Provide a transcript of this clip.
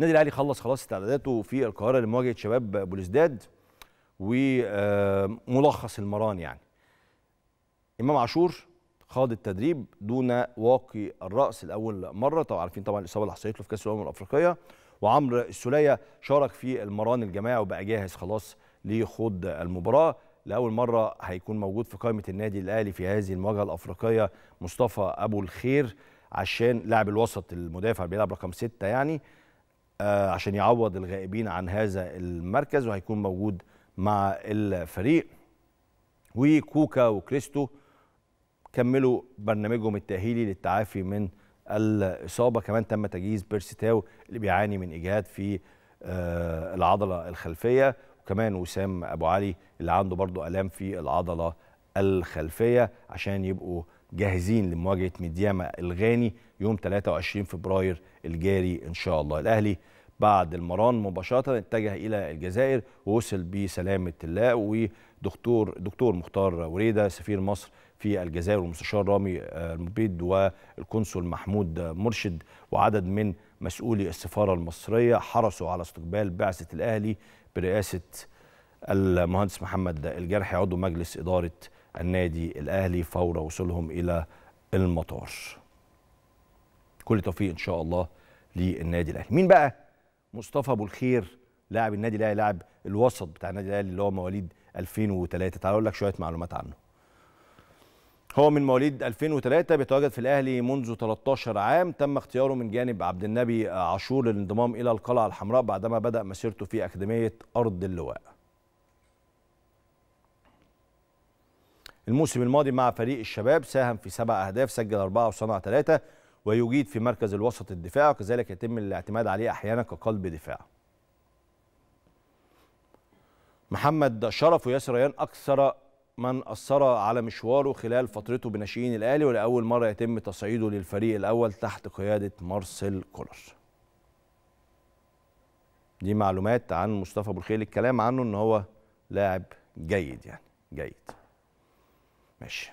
النادي الاهلي خلص خلاص استعداداته في القاهره لمواجهه شباب بلوزداد وملخص المران يعني امام عاشور خاض التدريب دون واقي الراس الاول مره طبعا عارفين طبعا الاصابه اللي حصلت له في كاس الامم الافريقيه وعمرو السوليه شارك في المران الجماعي وبقى جاهز خلاص ليخوض المباراه لاول مره هيكون موجود في قائمه النادي الاهلي في هذه المواجهه الافريقيه مصطفى ابو الخير عشان لاعب الوسط المدافع بيلعب رقم ستة يعني آه، عشان يعوض الغائبين عن هذا المركز وهيكون موجود مع الفريق وكوكا وكريستو كملوا برنامجهم التأهيلي للتعافي من الإصابة كمان تم تجهيز بيرسي تاو اللي بيعاني من إجهاد في آه، العضلة الخلفية وكمان وسام أبو علي اللي عنده برضه ألام في العضلة الخلفيه عشان يبقوا جاهزين لمواجهه ميدياما الغاني يوم 23 فبراير الجاري ان شاء الله الاهلي بعد المران مباشره اتجه الى الجزائر ووصل بسلامه الله ودكتور دكتور مختار وريده سفير مصر في الجزائر والمستشار رامي آه، المبيد والقنصل محمود مرشد وعدد من مسؤولي السفاره المصريه حرصوا على استقبال بعثه الاهلي برئاسه المهندس محمد الجرحي عضو مجلس إدارة النادي الأهلي فور وصولهم إلى المطار كل توفيق إن شاء الله للنادي الأهلي مين بقى مصطفى أبو الخير لاعب النادي الأهلي لاعب الوسط بتاع النادي الأهلي اللي هو مواليد 2003 تعال أقول لك شوية معلومات عنه هو من مواليد 2003 بيتواجد في الأهلي منذ 13 عام تم اختياره من جانب عبد النبي عاشور للانضمام إلى القلعة الحمراء بعدما بدأ مسيرته في أكاديمية أرض اللواء الموسم الماضي مع فريق الشباب ساهم في سبع أهداف سجل أربعة وصنع ثلاثة ويجيد في مركز الوسط الدفاع وكذلك يتم الاعتماد عليه أحيانا كقلب دفاع محمد شرف وياسر ريان أكثر من أثر على مشواره خلال فترته بناشئين الأهلي ولأول مرة يتم تصعيده للفريق الأول تحت قيادة مارسيل كولر دي معلومات عن مصطفى بوخيل الكلام عنه ان هو لاعب جيد يعني جيد etmiş.